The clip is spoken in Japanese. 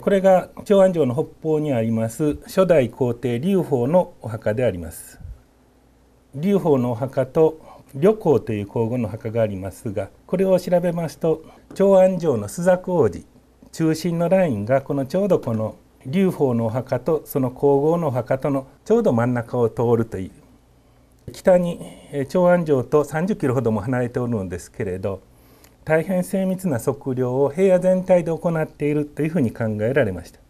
これが長安城の北方にあります初代皇帝劉邦のお墓であります劉邦のお墓と旅行という皇后の墓がありますがこれを調べますと長安城の朱雀王子中心のラインがこのちょうどこの劉邦のお墓とその皇后のお墓とのちょうど真ん中を通るという北に長安城と30キロほども離れておるんですけれど大変精密な測量を平野全体で行っているというふうに考えられました。